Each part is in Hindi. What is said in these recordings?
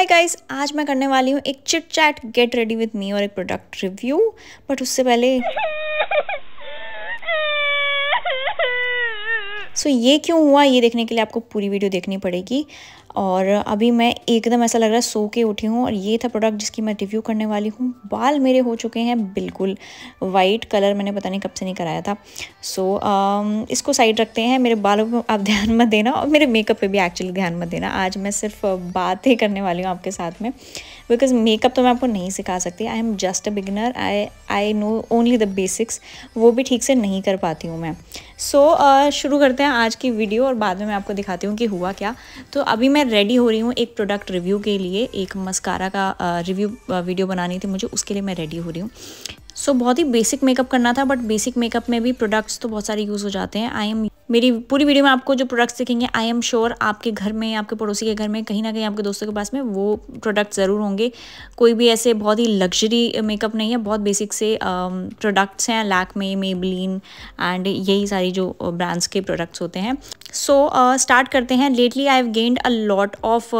हाय गाइस आज मैं करने वाली हूँ एक chit chat get ready with me और एक प्रोडक्ट रिव्यू बट उससे पहले सो so, ये क्यों हुआ ये देखने के लिए आपको पूरी वीडियो देखनी पड़ेगी और अभी मैं एकदम ऐसा लग रहा है सो के उठी हूँ और ये था प्रोडक्ट जिसकी मैं रिव्यू करने वाली हूँ बाल मेरे हो चुके हैं बिल्कुल वाइट कलर मैंने पता नहीं कब से नहीं कराया था सो so, um, इसको साइड रखते हैं मेरे बालों पर आप ध्यान मत देना और मेरे मेकअप पे भी एक्चुअली ध्यान मत देना आज मैं सिर्फ बात ही करने वाली हूँ आपके साथ में बिकॉज मेकअप तो मैं आपको नहीं सिखा सकती I am just a beginner I I know only the basics वो भी ठीक से नहीं कर पाती हूँ मैं सो so, uh, शुरू करते हैं आज की वीडियो और बाद में मैं आपको दिखाती हूँ कि हुआ क्या तो अभी मैं मैं रेडी हो रही हूँ एक प्रोडक्ट रिव्यू के लिए एक मस्कारा का रिव्यू वीडियो बनानी थी मुझे उसके लिए मैं रेडी हो रही हूँ सो so, बहुत ही बेसिक मेकअप करना था बट बेसिक मेकअप में भी प्रोडक्ट्स तो बहुत सारे यूज़ हो जाते हैं आई एम मेरी पूरी वीडियो में आपको जो प्रोडक्ट्स दिखेंगे आई एम श्योर आपके घर में आपके पड़ोसी के घर में कहीं ना कहीं आपके दोस्तों के पास में वो प्रोडक्ट ज़रूर होंगे कोई भी ऐसे बहुत ही लग्जरी मेकअप नहीं है बहुत बेसिक से प्रोडक्ट्स um, हैं लैकमे मेबलिन एंड यही सारी जो ब्रांड्स uh, के प्रोडक्ट्स होते हैं सो so, स्टार्ट uh, करते हैं lately I have gained a lot of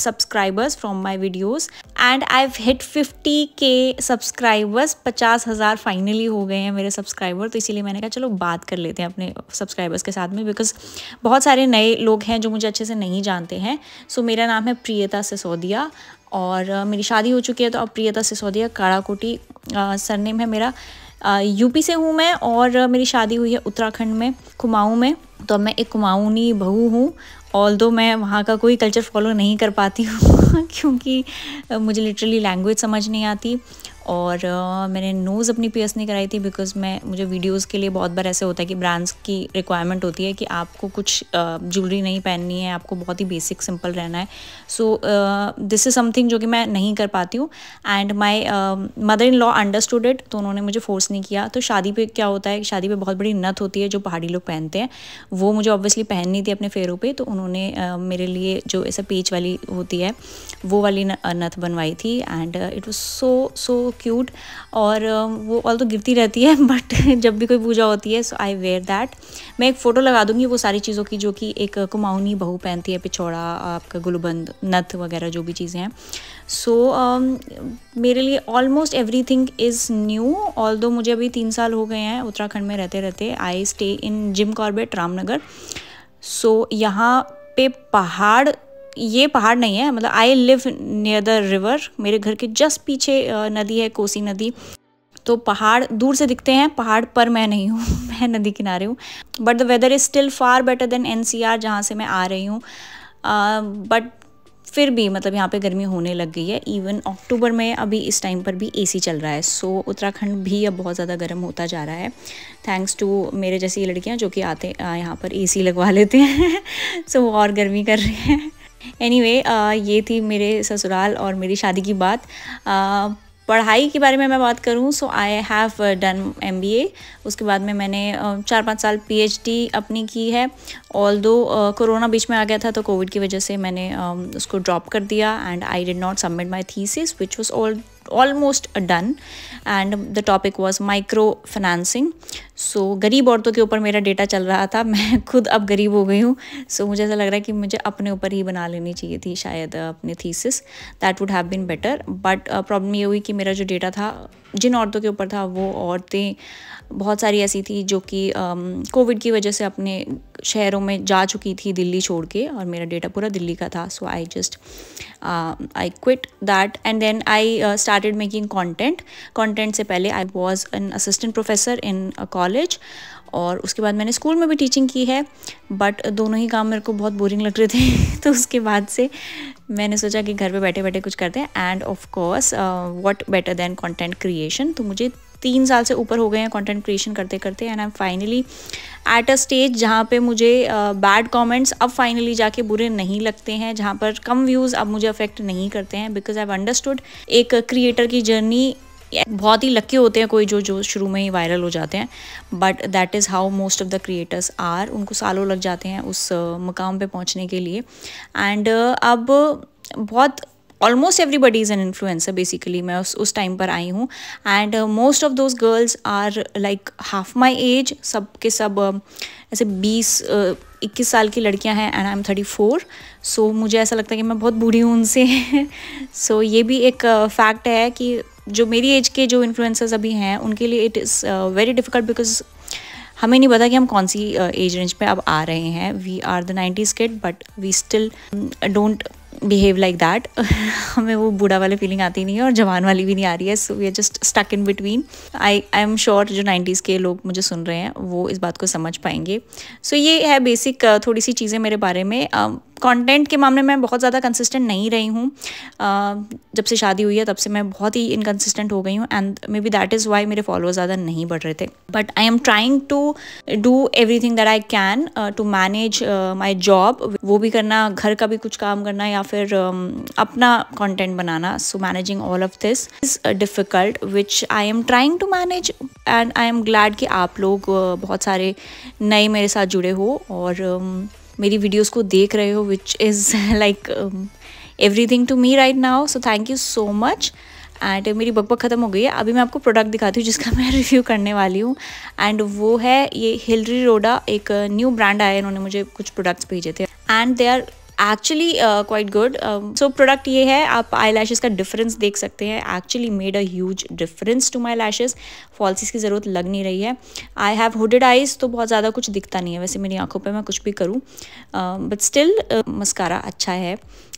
subscribers from my videos and I have hit fifty K subscribers पचास हज़ार फाइनली हो गए हैं मेरे सब्सक्राइबर तो इसीलिए मैंने कहा चलो बात कर लेते हैं अपने सब्सक्राइबर्स के साथ साथ में बिकॉज बहुत सारे नए लोग हैं जो मुझे अच्छे से नहीं जानते हैं सो so, मेरा नाम है प्रियता सिसोदिया और uh, मेरी शादी हो चुकी है तो अब प्रियता सिसोदिया काड़ाकोटी uh, सरनेम है मेरा यूपी uh, से हूँ मैं और मेरी शादी हुई है उत्तराखंड में कुमाऊँ में तो मैं एक कुमाऊनी बहू हूँ ऑल दो मैं वहाँ का कोई कल्चर फॉलो नहीं कर पाती हूँ क्योंकि मुझे लिटरली लैंग्वेज समझ नहीं आती और uh, मैंने नोज़ अपनी पीएस नहीं कराई थी बिकॉज मैं मुझे वीडियोस के लिए बहुत बार ऐसे होता है कि ब्रांड्स की रिक्वायरमेंट होती है कि आपको कुछ ज्वेलरी नहीं पहननी है आपको बहुत ही बेसिक सिंपल रहना है सो दिस इज़ समथिंग जो कि मैं नहीं कर पाती हूँ and my mother in law understood it तो उन्होंने मुझे फोर्स नहीं किया तो शादी पर क्या होता है शादी पर बहुत बड़ी नथ होती है जो पहाड़ी लोग पहनते हैं वो मुझे ऑब्वियसली पहननी थी अपने फेरों पर तो उन्होंने uh, मेरे लिए जो ऐसा पेच वाली होती है वो वाली नथ बनवाई थी and it was so so cute और वो ऑल तो गिरती रहती है बट जब भी कोई पूजा होती है सो आई वेयर दैट मैं एक फ़ोटो लगा दूंगी वो सारी चीज़ों की जो कि एक कुमाऊनी बहू पहनती है पिछौड़ा आपका गुलबंद नथ वगैरह जो भी चीज़ें हैं सो so, um, मेरे लिए almost everything is new although मुझे अभी तीन साल हो गए हैं उत्तराखंड में रहते रहते I stay in Jim Corbett Ramnagar so so, यहाँ पे पहाड़ ये पहाड़ नहीं है मतलब I live near the river मेरे घर के जस्ट पीछे नदी है कोसी नदी तो पहाड़ दूर से दिखते हैं पहाड़ पर मैं नहीं हूँ मैं नदी किनारे हूँ but the weather is still far better than N C R जहाँ से मैं आ रही हूँ बट फिर भी मतलब यहाँ पे गर्मी होने लग गई है इवन अक्टूबर में अभी इस टाइम पर भी एसी चल रहा है सो so, उत्तराखंड भी अब बहुत ज़्यादा गर्म होता जा रहा है थैंक्स टू मेरे जैसी लड़कियाँ जो कि आते यहाँ पर एसी लगवा लेते हैं सो so, और गर्मी कर रही हैं एनी anyway, uh, ये थी मेरे ससुराल और मेरी शादी की बात uh, पढ़ाई के बारे में मैं बात करूँ so I have done M उसके बाद में मैंने uh, चार पाँच साल डी अपनी की है ऑल दो कोरोना बीच में आ गया था तो कोविड की वजह से मैंने uh, उसको ड्रॉप कर दिया and I did not submit my thesis which was all almost done and the topic was micro financing so so, गरीब औरतों के ऊपर मेरा डेटा चल रहा था मैं खुद अब गरीब हो गई हूँ सो so, मुझे ऐसा लग रहा है कि मुझे अपने ऊपर ही बना लेनी चाहिए थी शायद अपने thesis that would have been better but problem ये हुई कि मेरा जो डेटा था जिन औरतों के ऊपर था वो औरतें बहुत सारी ऐसी थी जो कि कोविड um, की वजह से अपने शहरों में जा चुकी थी दिल्ली छोड़ के और मेरा डेटा पूरा दिल्ली का था so I just I quit that and then I started making content content से पहले I was an assistant professor in college college और उसके बाद मैंने स्कूल में भी टीचिंग की है बट दोनों ही काम मेरे को बहुत बोरिंग लग रहे थे तो उसके बाद से मैंने सोचा कि घर पे बैठे बैठे कुछ करते हैं and of course what better than content creation तो मुझे तीन साल से ऊपर हो गए हैं कंटेंट क्रिएशन करते करते and I am finally at a stage जहाँ पे मुझे बैड uh, कमेंट्स अब फाइनली जाके बुरे नहीं लगते हैं जहाँ पर कम व्यूज़ अब मुझे अफेक्ट नहीं करते हैं बिकॉज आई अंडरस्टूड एक क्रिएटर की जर्नी बहुत ही लक्की होते हैं कोई जो जो शुरू में ही वायरल हो जाते हैं but that is how most of the creators are उनको सालों लग जाते हैं उस uh, मुकाम पे पहुंचने के लिए एंड uh, अब बहुत almost everybody is an influencer basically मैं उस उस टाइम पर आई हूँ and most of those girls are like half my age सब के सब uh, ऐसे बीस uh, इक्कीस साल की लड़कियां हैं and I am thirty four so मुझे ऐसा लगता है कि मैं बहुत बूढ़ी हूँ उनसे सो so, ये भी एक फैक्ट uh, है कि जो मेरी एज के जो इन्फ्लुएंसर्स अभी हैं उनके लिए it is very difficult because हमें नहीं पता कि हम कौन सी एज uh, रेंज पे अब आ रहे हैं we are the nineties kid but we still don't behave like that हमें वो बूढ़ा वाली फीलिंग आती नहीं है और जवान वाली भी नहीं आ रही है so we are just stuck in between I I am sure जो नाइन्टीज़ के लोग मुझे सुन रहे हैं वो इस बात को समझ पाएंगे सो so, ये है बेसिक uh, थोड़ी सी चीज़ें मेरे बारे में um, कंटेंट के मामले में बहुत ज़्यादा कंसिस्टेंट नहीं रही हूँ जब से शादी हुई है तब से मैं बहुत ही इनकन्सिस्टेंट हो गई हूँ and maybe that is why मेरे फॉलोअर्स ज़्यादा नहीं बढ़ रहे थे but I am trying to do everything that I can to manage my job वो भी करना घर का भी कुछ काम करना या फिर uh, अपना कॉन्टेंट बनाना so managing all of this is difficult which I am trying to manage and I am glad कि आप लोग बहुत सारे नए मेरे साथ जुड़े हो और um, मेरी वीडियोस को देख रहे हो which is like everything to me right now so thank you so much and मेरी बकबक ख़त्म हो गई है अभी मैं आपको प्रोडक्ट दिखाती हूँ जिसका मैं रिव्यू करने वाली हूँ एंड वो है ये हिलरी रोडा एक न्यू uh, ब्रांड आया इन्होंने मुझे कुछ प्रोडक्ट्स भेजे थे and they are actually quite good so product ये है आप आई लैशेज़ का डिफरेंस देख सकते हैं actually made a huge difference to my lashes falsies की ज़रूरत लग नहीं रही है आई हैव हुडेड आइज़ तो बहुत ज़्यादा कुछ दिखता नहीं है वैसे मेरी आंखों पर मैं कुछ भी करूँ बट स्टिल मस्कारा अच्छा है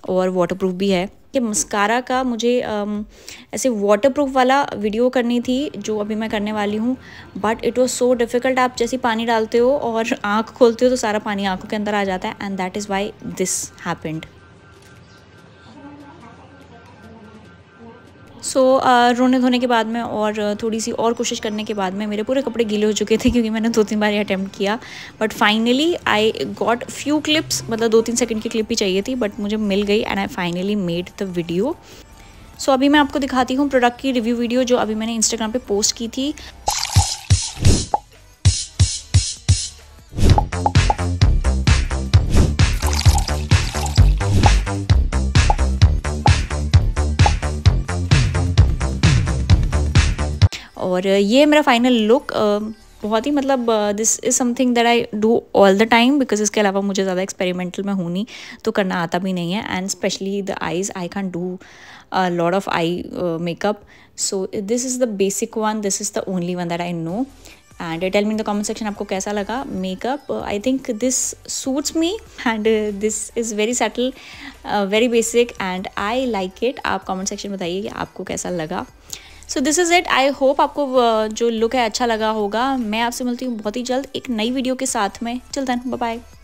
और वाटर भी है कि मस्कारा का मुझे आम, ऐसे वाटरप्रूफ वाला वीडियो करनी थी जो अभी मैं करने वाली हूँ but it was so difficult आप जैसे पानी डालते हो और आँख खोलते हो तो सारा पानी आँखों के अंदर आ जाता है and that is why this happened so so, रोने धोने के बाद में और थोड़ी सी और कोशिश करने के बाद में मेरे पूरे कपड़े गीले हो चुके थे क्योंकि मैंने दो तीन बार ये अटैम्प्ट किया but finally I got few clips मतलब दो तीन सेकंड की क्लिप ही चाहिए थी बट मुझे मिल गई and I finally made the video so अभी मैं आपको दिखाती हूँ प्रोडक्ट की रिव्यू वीडियो जो अभी मैंने इंस्टाग्राम पर पोस्ट की थी और ये मेरा फाइनल लुक बहुत ही मतलब this is something that I do all the time because इसके अलावा मुझे ज़्यादा एक्सपेरिमेंटल में हूँ नहीं तो करना आता भी नहीं है and specially the eyes I can do lot of eye makeup so this is the basic one this is the only one that I know and tell me in the comment section आपको कैसा लगा makeup I think this suits me and this is very subtle very basic and I like it आप कॉमेंट सेक्शन बताइए कि आपको कैसा लगा so this is it I hope आपको uh, जो लुक है अच्छा लगा होगा मैं आपसे मिलती हूँ बहुत ही जल्द एक नई वीडियो के साथ में चलते देन बाय